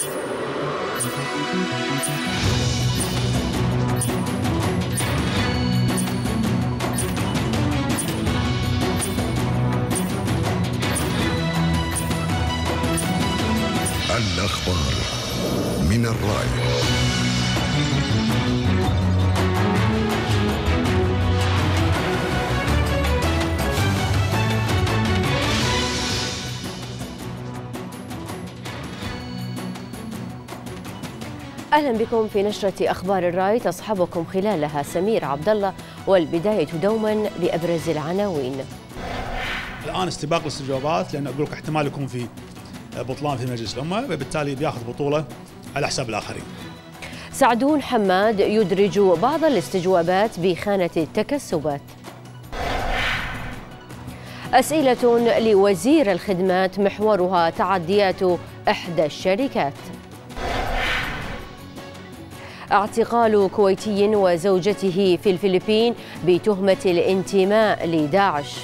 Thank you. اهلا بكم في نشره اخبار الراي تصحبكم خلالها سمير عبد الله والبدايه دوما بابرز العناوين. الان استباق الاستجوابات لان اقول لك احتمال يكون في بطلان في مجلس الامه فبالتالي بياخذ بطوله على حساب الاخرين. سعدون حماد يدرج بعض الاستجوابات بخانه التكسبات. اسئله لوزير الخدمات محورها تعديات احدى الشركات. اعتقال كويتي وزوجته في الفلبين بتهمة الانتماء لداعش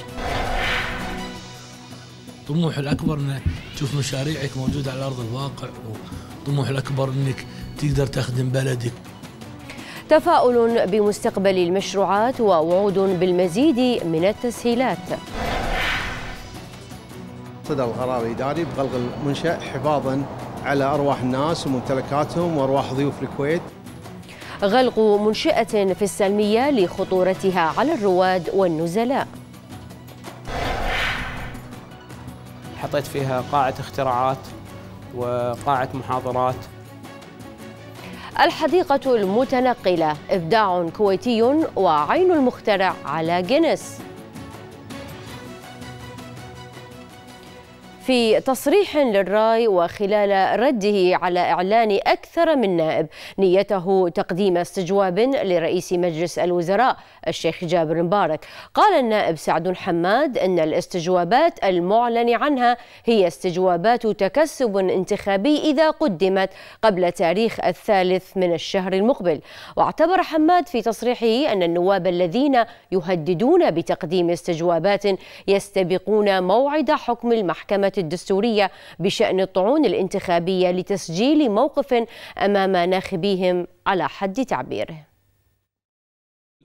طموح الأكبر أن تشوف مشاريعك موجودة على أرض الواقع وطموح الأكبر أنك تقدر تخدم بلدك تفاؤل بمستقبل المشروعات ووعود بالمزيد من التسهيلات صدر القرار الإداري بغلق المنشأ حفاظا على أرواح الناس وممتلكاتهم وأرواح ضيوف الكويت غلق منشأة في السلمية لخطورتها على الرواد والنزلاء حطيت فيها قاعة اختراعات وقاعة محاضرات الحديقة المتنقلة إبداع كويتي وعين المخترع على جينيس في تصريح للراي وخلال رده على إعلان أكثر من نائب نيته تقديم استجواب لرئيس مجلس الوزراء الشيخ جابر مبارك قال النائب سعد حماد أن الاستجوابات المعلن عنها هي استجوابات تكسب انتخابي إذا قدمت قبل تاريخ الثالث من الشهر المقبل واعتبر حماد في تصريحه أن النواب الذين يهددون بتقديم استجوابات يستبقون موعد حكم المحكمة الدستورية بشأن الطعون الانتخابية لتسجيل موقف أمام ناخبيهم على حد تعبيره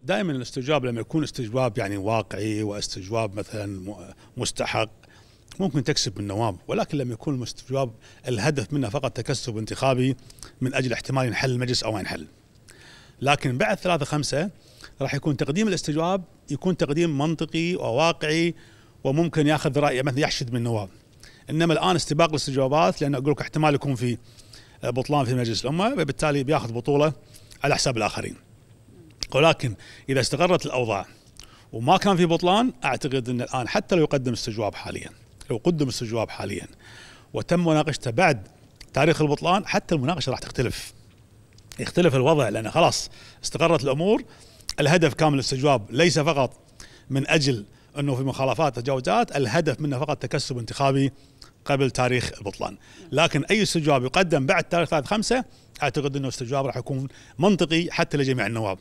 دائما الاستجواب لما يكون استجواب يعني واقعي واستجواب مثلا مستحق ممكن تكسب من النواب ولكن لما يكون الاستجواب الهدف منه فقط تكسب انتخابي من اجل احتمال ينحل المجلس او ما ينحل. لكن بعد ثلاثة خمسة راح يكون تقديم الاستجواب يكون تقديم منطقي وواقعي وممكن ياخذ راي مثلا يحشد من النواب انما الان استباق الاستجوابات لان اقول لك احتمال يكون في آه، بطلان في مجلس الامه وبالتالي بياخذ بطوله على حساب الاخرين. ولكن اذا استقرت الاوضاع وما كان في بطلان اعتقد ان الان حتى لو يقدم استجواب حاليا لو قدم استجواب حاليا وتم مناقشته بعد تاريخ البطلان حتى المناقشه راح تختلف. يختلف الوضع لان خلاص استقرت الامور الهدف كامل الاستجواب ليس فقط من اجل انه في مخالفات تجاوزات الهدف منه فقط تكسب انتخابي قبل تاريخ البطلان لكن أي استجواب يقدم بعد تاريخ 3 5 أعتقد أنه استجواب راح يكون منطقي حتى لجميع النواب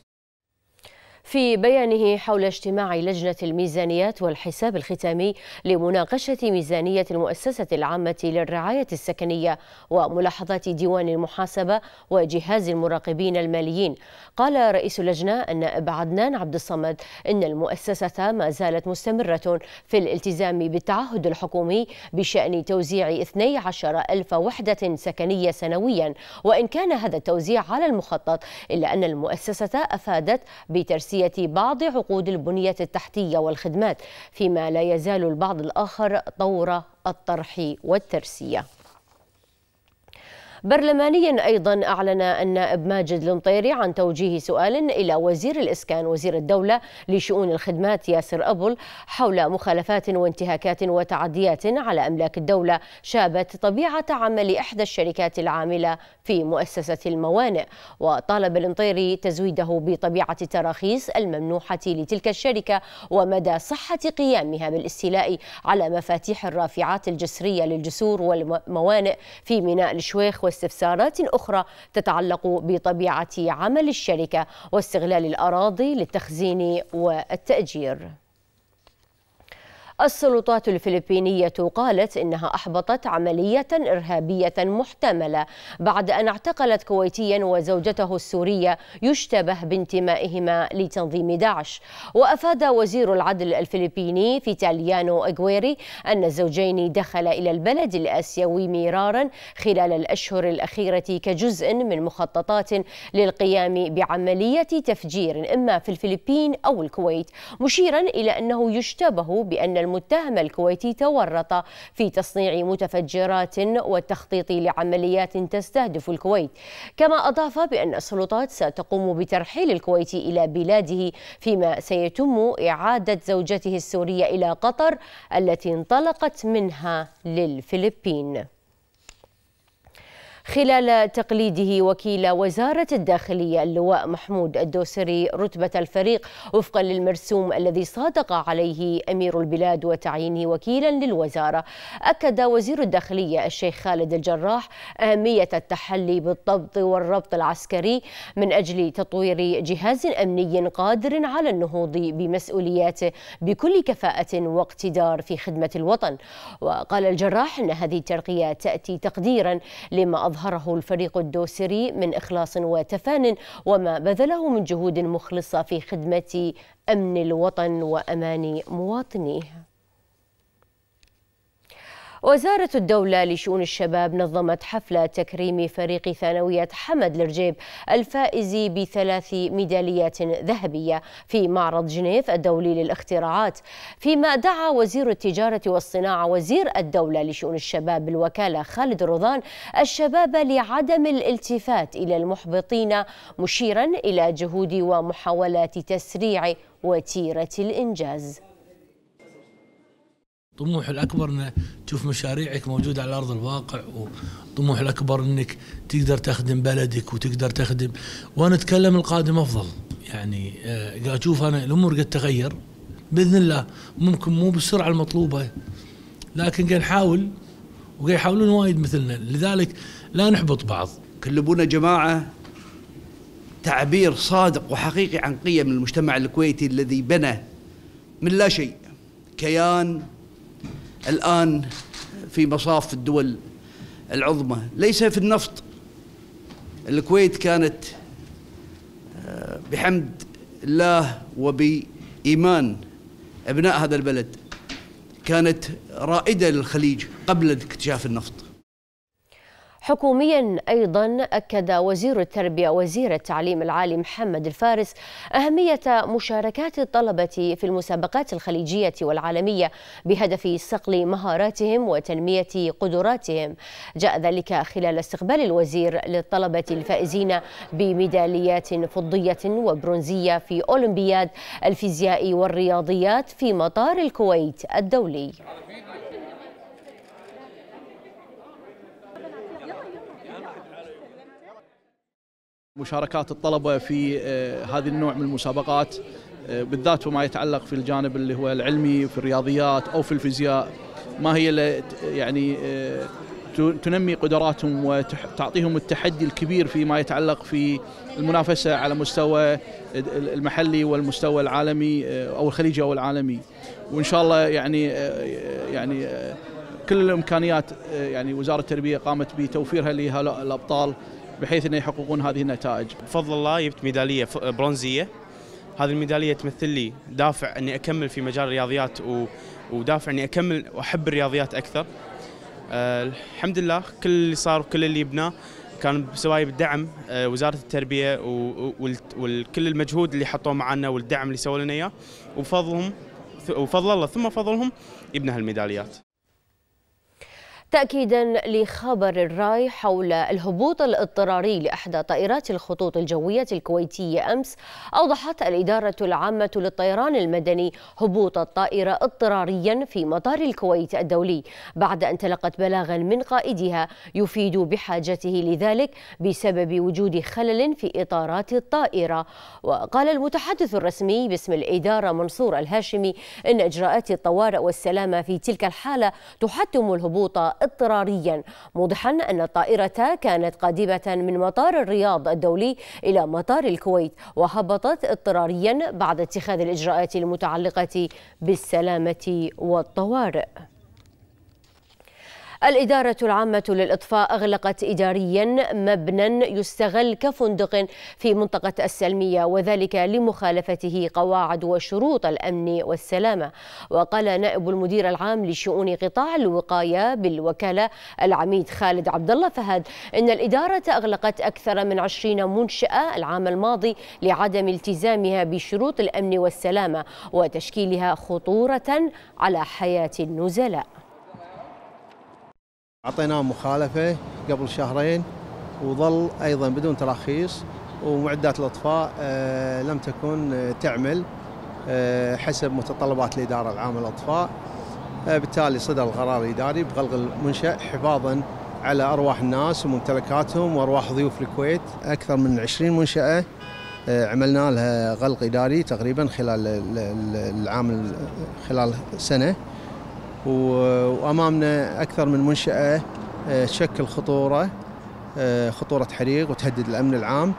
في بيانه حول اجتماع لجنة الميزانيات والحساب الختامي لمناقشة ميزانية المؤسسة العامة للرعاية السكنية وملاحظات ديوان المحاسبة وجهاز المراقبين الماليين قال رئيس اللجنة أن عدنان عبد الصمد أن المؤسسة ما زالت مستمرة في الالتزام بالتعهد الحكومي بشأن توزيع 12 ألف وحدة سكنية سنويا وإن كان هذا التوزيع على المخطط إلا أن المؤسسة أفادت بترسيخ توسية بعض عقود البنية التحتية والخدمات فيما لا يزال البعض الآخر طور الطرح والترسية برلمانيا أيضا أعلن النائب ماجد المطيري عن توجيه سؤال إلى وزير الإسكان وزير الدولة لشؤون الخدمات ياسر أبل حول مخالفات وانتهاكات وتعديات على أملاك الدولة شابت طبيعة عمل إحدى الشركات العاملة في مؤسسة الموانئ وطالب المطيري تزويده بطبيعة التراخيص الممنوحة لتلك الشركة ومدى صحة قيامها بالاستيلاء على مفاتيح الرافعات الجسرية للجسور والموانئ في ميناء الشويخ واستفسارات أخرى تتعلق بطبيعة عمل الشركة واستغلال الأراضي للتخزين والتأجير السلطات الفلبينية قالت إنها أحبطت عملية إرهابية محتملة بعد أن اعتقلت كويتيا وزوجته السورية يشتبه بانتمائهما لتنظيم داعش وأفاد وزير العدل الفلبيني فيتاليانو إغويري أن الزوجين دخلا إلى البلد الآسيوي مرارا خلال الأشهر الأخيرة كجزء من مخططات للقيام بعملية تفجير إما في الفلبين أو الكويت مشيرا إلى أنه يشتبه بأن المتهم الكويتي تورط في تصنيع متفجرات والتخطيط لعمليات تستهدف الكويت كما أضاف بأن السلطات ستقوم بترحيل الكويتي إلى بلاده فيما سيتم إعادة زوجته السورية إلى قطر التي انطلقت منها للفلبين خلال تقليده وكيل وزارة الداخلية اللواء محمود الدوسري رتبة الفريق وفقا للمرسوم الذي صادق عليه أمير البلاد وتعيينه وكيلا للوزارة أكد وزير الداخلية الشيخ خالد الجراح أهمية التحلي بالضبط والربط العسكري من أجل تطوير جهاز أمني قادر على النهوض بمسؤولياته بكل كفاءة واقتدار في خدمة الوطن وقال الجراح أن هذه الترقية تأتي تقديرا لما أظهره الفريق الدوسري من إخلاص وتفان وما بذله من جهود مخلصة في خدمة أمن الوطن وأمان مواطنيه وزارة الدولة لشؤون الشباب نظمت حفلة تكريم فريق ثانوية حمد لرجيب الفائز بثلاث ميداليات ذهبية في معرض جنيف الدولي للاختراعات فيما دعا وزير التجارة والصناعة وزير الدولة لشؤون الشباب بالوكالة خالد رضان الشباب لعدم الالتفات إلى المحبطين مشيرا إلى جهود ومحاولات تسريع وتيرة الإنجاز طموح الأكبر أن تشوف مشاريعك موجودة على أرض الواقع وطموح الأكبر أنك تقدر تخدم بلدك وتقدر تخدم وأنا أتكلم القادم أفضل يعني آه، قاعد أشوف أنا الأمور قد تغير بإذن الله ممكن مو بالسرعة المطلوبة لكن قاعد نحاول وقاعد يحاولون وايد مثلنا لذلك لا نحبط بعض ابونا جماعة تعبير صادق وحقيقي عن قيم المجتمع الكويتي الذي بنى من لا شيء كيان الآن في مصاف الدول العظمى ليس في النفط الكويت كانت آه، بحمد الله وبإيمان أبناء هذا البلد كانت رائدة للخليج قبل اكتشاف النفط حكوميا أيضا أكد وزير التربية وزير التعليم العالي محمد الفارس أهمية مشاركات الطلبة في المسابقات الخليجية والعالمية بهدف صقل مهاراتهم وتنمية قدراتهم جاء ذلك خلال استقبال الوزير للطلبة الفائزين بميداليات فضية وبرونزية في أولمبياد الفيزياء والرياضيات في مطار الكويت الدولي مشاركات الطلبة في آه، هذه النوع من المسابقات آه، بالذات فيما يتعلق في الجانب اللي هو العلمي في الرياضيات أو في الفيزياء ما هي يعني آه، تنمي قدراتهم وتعطيهم التحدي الكبير فيما يتعلق في المنافسة على مستوى المحلي والمستوى العالمي أو الخليجي أو العالمي وإن شاء الله يعني يعني كل الإمكانيات يعني وزارة التربية قامت بتوفيرها لهؤلاء الأبطال بحيث انه يحققون هذه النتائج. بفضل الله جبت ميداليه برونزيه هذه الميداليه تمثل لي دافع اني اكمل في مجال الرياضيات و... ودافع اني اكمل واحب الرياضيات اكثر. أه الحمد لله كل اللي صار وكل اللي بناه كان سواء بدعم آه، وزاره التربيه وكل المجهود اللي حطوه معنا والدعم اللي سووا لنا اياه وبفضلهم وفضل الله ثم فضلهم يبنى هالميداليات تأكيدا لخبر الراي حول الهبوط الاضطراري لإحدى طائرات الخطوط الجوية الكويتية أمس أوضحت الإدارة العامة للطيران المدني هبوط الطائرة اضطراريا في مطار الكويت الدولي بعد أن تلقت بلاغا من قائدها يفيد بحاجته لذلك بسبب وجود خلل في إطارات الطائرة وقال المتحدث الرسمي باسم الإدارة منصور الهاشمي إن إجراءات الطوارئ والسلامة في تلك الحالة تحتم الهبوط اضطراريا موضحا أن الطائرة كانت قادمة من مطار الرياض الدولي إلى مطار الكويت وهبطت اضطراريا بعد اتخاذ الإجراءات المتعلقة بالسلامة والطوارئ الإدارة العامة للإطفاء أغلقت إداريا مبنى يستغل كفندق في منطقة السلمية وذلك لمخالفته قواعد وشروط الأمن والسلامة وقال نائب المدير العام لشؤون قطاع الوقاية بالوكالة العميد خالد عبد الله فهد إن الإدارة أغلقت أكثر من 20 منشأة العام الماضي لعدم التزامها بشروط الأمن والسلامة وتشكيلها خطورة على حياة النزلاء اعطيناه مخالفه قبل شهرين وظل ايضا بدون تراخيص ومعدات الاطفاء آه، لم تكن آه، تعمل آه، حسب متطلبات الاداره العامه للاطفاء بالتالي صدر القرار الاداري بغلق المنشا حفاظا على ارواح الناس وممتلكاتهم وارواح ضيوف الكويت اكثر من 20 منشاه عملنا لها غلق اداري تقريبا خلال العام خلال سنه وامامنا اكثر من منشاه آه، تشكل خطوره آه، خطوره حريق وتهدد الامن العام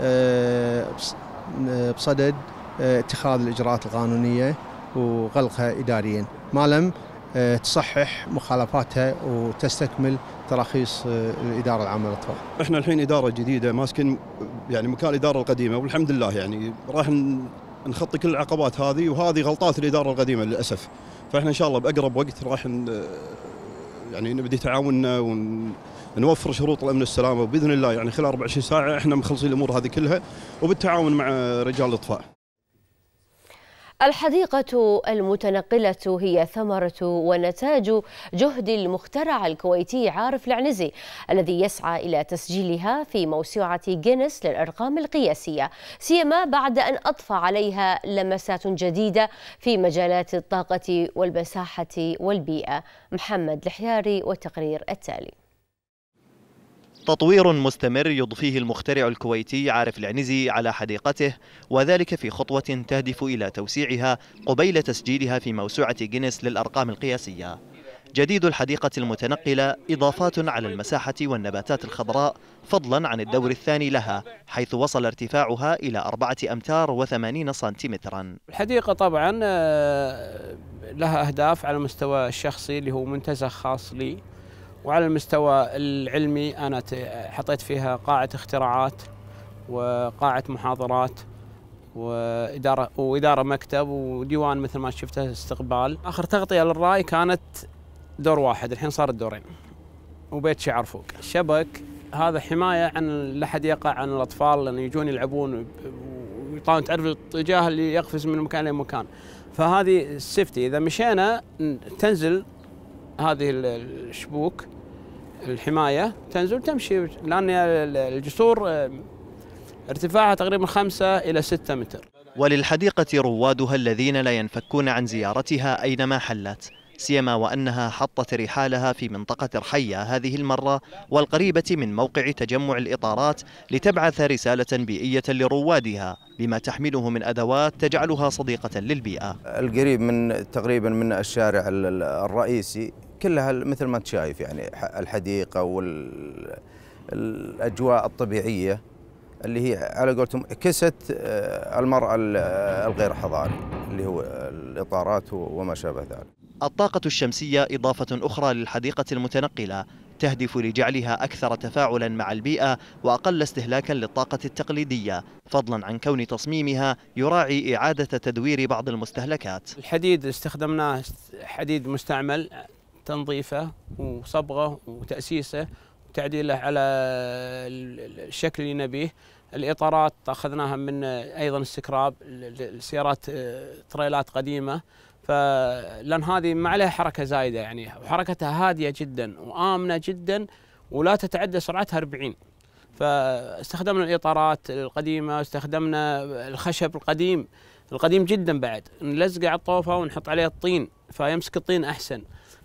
آه، بصدد اتخاذ الاجراءات القانونيه وغلقها اداريا ما لم تصحح مخالفاتها وتستكمل تراخيص الاداره العامه للاطفال. احنا الحين اداره جديده ماسكين يعني مكان الاداره القديمه والحمد لله يعني راح نخطي كل العقبات هذه وهذه غلطات الاداره القديمه للاسف فاحنا ان شاء الله باقرب وقت راح يعني نبدي تعاوننا ونوفر شروط الامن والسلامه وباذن الله يعني خلال 24 ساعه احنا مخلصين الامور هذه كلها وبالتعاون مع رجال الاطفاء الحديقة المتنقلة هي ثمرة ونتاج جهد المخترع الكويتي عارف العنزي الذي يسعى إلى تسجيلها في موسوعة جينيس للأرقام القياسية سيما بعد أن أضفى عليها لمسات جديدة في مجالات الطاقة والمساحة والبيئة محمد الحياري والتقرير التالي تطوير مستمر يضفيه المخترع الكويتي عارف العنزي على حديقته وذلك في خطوة تهدف إلى توسيعها قبيل تسجيلها في موسوعة جينيس للأرقام القياسية جديد الحديقة المتنقلة إضافات على المساحة والنباتات الخضراء فضلا عن الدور الثاني لها حيث وصل ارتفاعها إلى أربعة أمتار وثمانين سنتيمترا الحديقة طبعا آه، لها أهداف على المستوى الشخصي اللي هو منتزه خاص لي وعلى المستوى العلمي أنا حطيت فيها قاعة اختراعات وقاعة محاضرات وإدارة, وإدارة مكتب وديوان مثل ما شفته استقبال آخر تغطية للرأي كانت دور واحد الحين صارت دورين وبيت شعر فوق الشبك هذا حماية عن لا حد يقع عن الأطفال لأن يجون يلعبون ويطلعون تعرف الاتجاه اللي يقفز من مكان لمكان فهذه السيفتي إذا مشينا تنزل هذه الشبوك الحمايه تنزل تمشي لان الجسور آه، ارتفاعها تقريبا 5 الى 6 متر. وللحديقه روادها الذين لا ينفكون عن زيارتها اينما حلت. سيما وأنها حطت رحالها في منطقة الحية هذه المرة والقريبة من موقع تجمع الإطارات لتبعث رسالة بيئية لروادها بما تحمله من أدوات تجعلها صديقة للبيئة القريب من تقريبا من الشارع الرئيسي كلها مثل ما انت شايف يعني الحديقه والاجواء الطبيعيه اللي هي على قولتهم كست آه، المرأة آه، الغير حضاري اللي هو الإطارات وما شابه ذلك الطاقة الشمسية إضافة أخرى للحديقة المتنقلة تهدف لجعلها أكثر تفاعلا مع البيئة وأقل استهلاكا للطاقة التقليدية فضلا عن كون تصميمها يراعي إعادة تدوير بعض المستهلكات الحديد استخدمناه حديد مستعمل تنظيفه وصبغه وتأسيسه وتعديله على الشكل اللي نبيه الإطارات أخذناها من أيضا السكراب السيارات آه، تريلات قديمة فلان هذه ما عليها حركة زايدة يعني وحركتها هادية جدا وآمنة جدا ولا تتعدى سرعتها 40 فاستخدمنا الإطارات القديمة استخدمنا الخشب القديم القديم جدا بعد نلزقه على الطوفة ونحط عليه الطين فيمسك الطين أحسن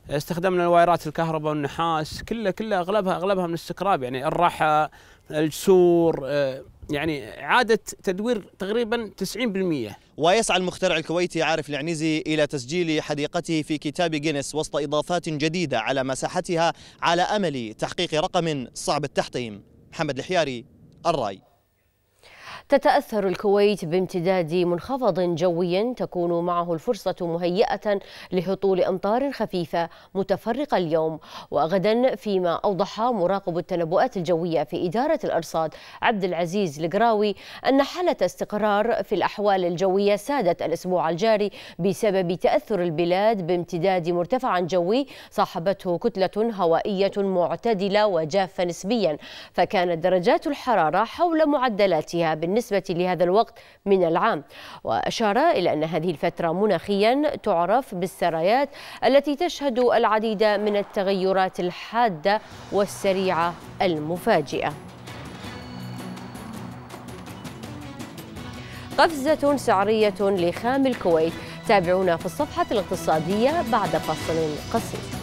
استخدمنا الوايرات الكهرباء والنحاس كلها كلها اغلبها اغلبها من السكراب يعني الرحى الجسور آه، يعني عادة تدوير تقريبا 90% ويسعى المخترع الكويتي عارف العنيزي إلى تسجيل حديقته في كتاب جينيس وسط إضافات جديدة على مساحتها على أمل تحقيق رقم صعب التحطيم محمد الحياري الرأي تتأثر الكويت بامتداد منخفض جوي تكون معه الفرصة مهيئة لهطول أمطار خفيفة متفرقة اليوم وغدا فيما أوضح مراقب التنبؤات الجوية في إدارة الأرصاد عبد العزيز القراوي أن حالة استقرار في الأحوال الجوية سادت الأسبوع الجاري بسبب تأثر البلاد بامتداد مرتفع جوي صاحبته كتلة هوائية معتدلة وجافة نسبيا فكانت درجات الحرارة حول معدلاتها بالنسبة بالنسبة لهذا الوقت من العام وأشار إلى أن هذه الفترة مناخيا تعرف بالسرايات التي تشهد العديد من التغيرات الحادة والسريعة المفاجئة قفزة سعرية لخام الكويت تابعونا في الصفحة الاقتصادية بعد فصل قصير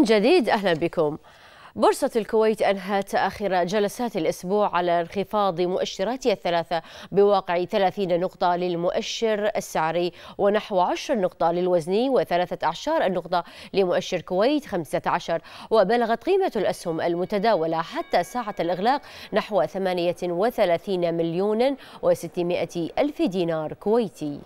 من جديد أهلا بكم بورصة الكويت أنهت آخر جلسات الأسبوع على انخفاض مؤشراتها الثلاثة بواقع 30 نقطة للمؤشر السعري ونحو 10 نقطة للوزني و13 نقطة لمؤشر كويت 15 وبلغت قيمة الأسهم المتداولة حتى ساعة الإغلاق نحو 38 مليون و600 ألف دينار كويتي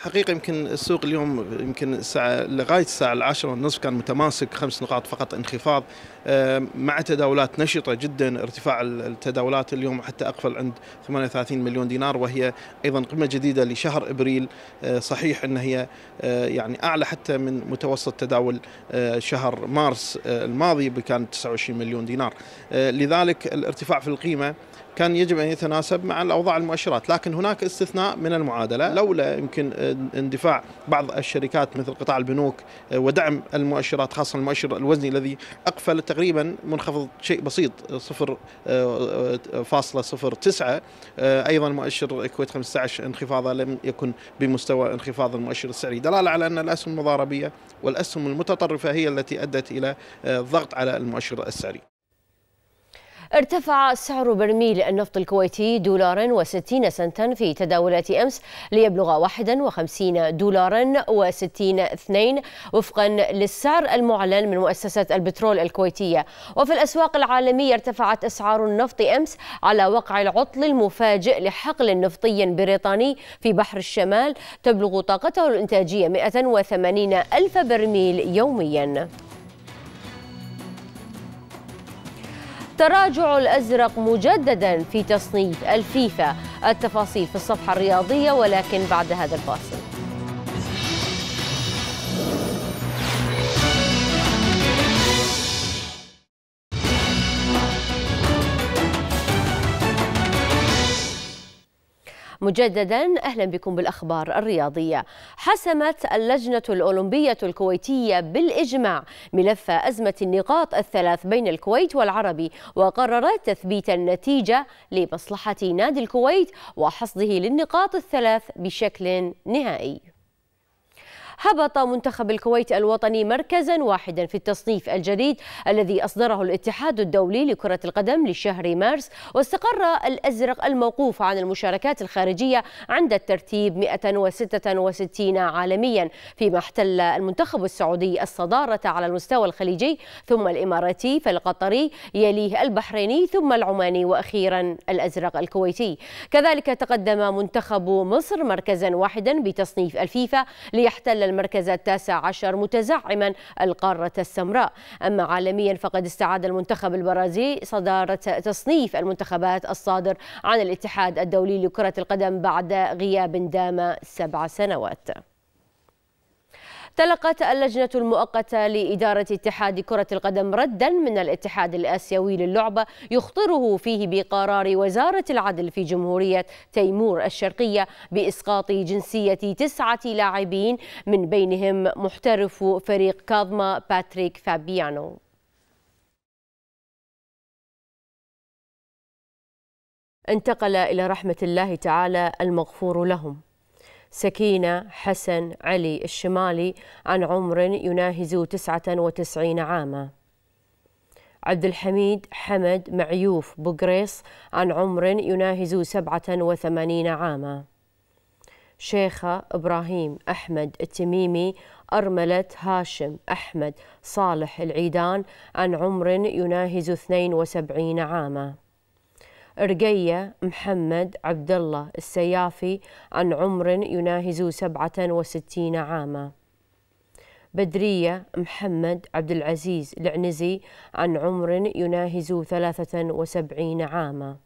حقيقة يمكن السوق اليوم يمكن الساعة لغاية الساعة العاشرة والنصف كان متماسك خمس نقاط فقط انخفاض آه، مع تداولات نشطة جدا ارتفاع التداولات اليوم حتى أقفل عند 38 مليون دينار وهي أيضا قمة جديدة لشهر إبريل آه، صحيح أن هي آه، يعني أعلى حتى من متوسط تداول شهر مارس الماضي بكان 29 مليون دينار لذلك الارتفاع في القيمة كان يجب أن يتناسب مع الأوضاع المؤشرات لكن هناك استثناء من المعادلة لولا يمكن اندفاع بعض الشركات مثل قطاع البنوك آه، ودعم المؤشرات خاصة المؤشر الوزني الذي أقفل تقريبا منخفض شيء بسيط 0.09 آه، آه، أيضا مؤشر الكويت 15 انخفاضه لم يكن بمستوى انخفاض المؤشر السعري دلالة على أن الأسهم المضاربية والأسهم المتطرفة هي التي أدت إلى الضغط على المؤشر السعري ارتفع سعر برميل النفط الكويتي دولارا و60 سنتا في تداولات أمس ليبلغ 51 وخمسين دولارا 60 اثنين وفقا للسعر المعلن من مؤسسة البترول الكويتية وفي الأسواق العالمية ارتفعت أسعار النفط أمس على وقع العطل المفاجئ لحقل نفطي بريطاني في بحر الشمال تبلغ طاقته الإنتاجية 180 ألف برميل يومياً تراجع الأزرق مجددا في تصنيف الفيفا التفاصيل في الصفحة الرياضية ولكن بعد هذا الفاصل مجددا أهلا بكم بالأخبار الرياضية حسمت اللجنة الأولمبية الكويتية بالإجماع ملف أزمة النقاط الثلاث بين الكويت والعربي وقررت تثبيت النتيجة لمصلحة نادي الكويت وحصده للنقاط الثلاث بشكل نهائي هبط منتخب الكويت الوطني مركزا واحدا في التصنيف الجديد الذي أصدره الاتحاد الدولي لكرة القدم لشهر مارس واستقر الأزرق الموقوف عن المشاركات الخارجية عند الترتيب 166 عالميا فيما احتل المنتخب السعودي الصدارة على المستوى الخليجي ثم الإماراتي فالقطري يليه البحريني ثم العماني وأخيرا الأزرق الكويتي كذلك تقدم منتخب مصر مركزا واحدا بتصنيف الفيفا ليحتل المركز التاسع عشر متزعما القارة السمراء أما عالميا فقد استعاد المنتخب البرازيلي صدارة تصنيف المنتخبات الصادر عن الاتحاد الدولي لكرة القدم بعد غياب دام سبع سنوات تلقت اللجنة المؤقتة لإدارة اتحاد كرة القدم ردا من الاتحاد الآسيوي للعبة يخطره فيه بقرار وزارة العدل في جمهورية تيمور الشرقية بإسقاط جنسية تسعة لاعبين من بينهم محترف فريق كاظما باتريك فابيانو انتقل إلى رحمة الله تعالى المغفور لهم سكينة حسن علي الشمالي عن عمر يناهز 99 عاما عبد الحميد حمد معيوف بقريص عن عمر يناهز 87 عاما شيخة إبراهيم أحمد التميمي أرملة هاشم أحمد صالح العيدان عن عمر يناهز 72 عاماً رقية محمد عبد الله السيافي عن عمر يناهز 67 عاما بدرية محمد عبد العزيز العنزي عن عمر يناهز 73 عاما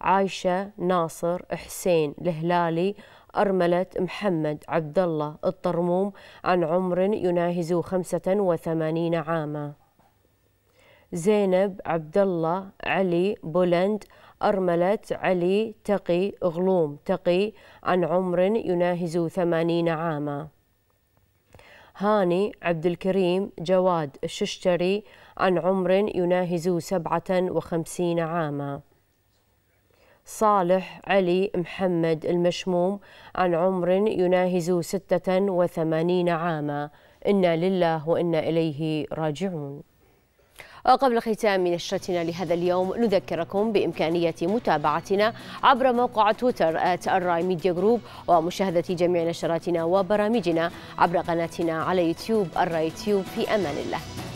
عايشة ناصر حسين الهلالي أرملة محمد عبد الله الطرموم عن عمر يناهز 85 عاما زينب عبد الله علي بولند أرملة علي تقي غلوم تقي عن عمر يناهز ثمانين عاما هاني عبد الكريم جواد الششتري عن عمر يناهز سبعة وخمسين عاما صالح علي محمد المشموم عن عمر يناهز ستة وثمانين عاما إنا لله وإنا إليه راجعون وقبل ختام نشرتنا لهذا اليوم نذكركم بإمكانية متابعتنا عبر موقع تويتر الراي ميديا جروب ومشاهدة جميع نشراتنا وبرامجنا عبر قناتنا على يوتيوب الراي تيوب في أمان الله